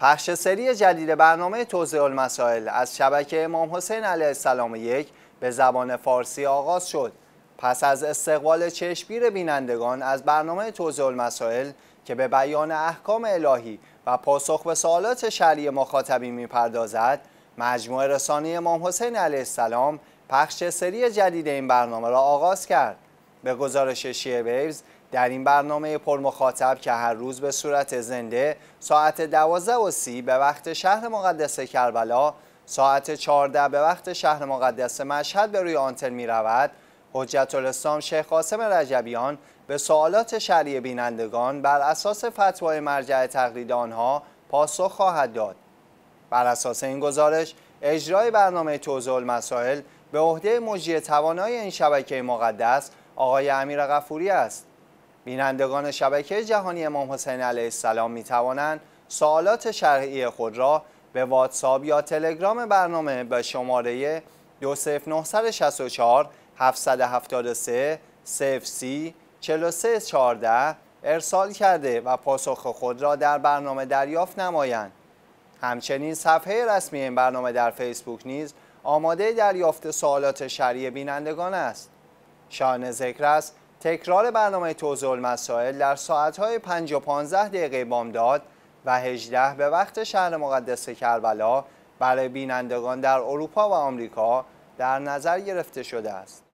پخش سری جدید برنامه توزیع المسائل از شبکه امام حسین علیه السلام یک به زبان فارسی آغاز شد. پس از استقبال چشمگیر بینندگان از برنامه توزیع المسائل که به بیان احکام الهی و پاسخ به سوالات شرعی مخاطبی میپردازد، مجموعه رسانه امام حسین علیه السلام پخش سری جدید این برنامه را آغاز کرد. به گزارش شیعه ویوز در این برنامه پرمخاطب که هر روز به صورت زنده ساعت 12 و سی به وقت شهر مقدس کربلا ساعت 14 به وقت شهر مقدس مشهد به روی آنتن می رود حجت الاسلام شیخ قاسم رجبیان به سوالات شریع بینندگان بر اساس فتوای مرجع تقلید آنها پاسخ خواهد داد بر اساس این گزارش اجرای برنامه توزیع المسائل به عهده مجری توانای این شبکه مقدس آقای امیر غفوری است بینندگان شبکه جهانی امام حسین علیه السلام می توانند سوالات شرعی خود را به واتساب یا تلگرام برنامه به شماره 2964 773 سفسی 4314 ارسال کرده و پاسخ خود را در برنامه دریافت نمایند. همچنین صفحه رسمی این برنامه در فیسبوک نیز آماده دریافت سوالات شرعی بینندگان است. شان ذکر است تکرار برنامه توضع المسائل در ساعتهای 5 و 15 دقیقه بامداد و 18 به وقت شهر مقدس کربلا برای بینندگان در اروپا و آمریکا در نظر گرفته شده است.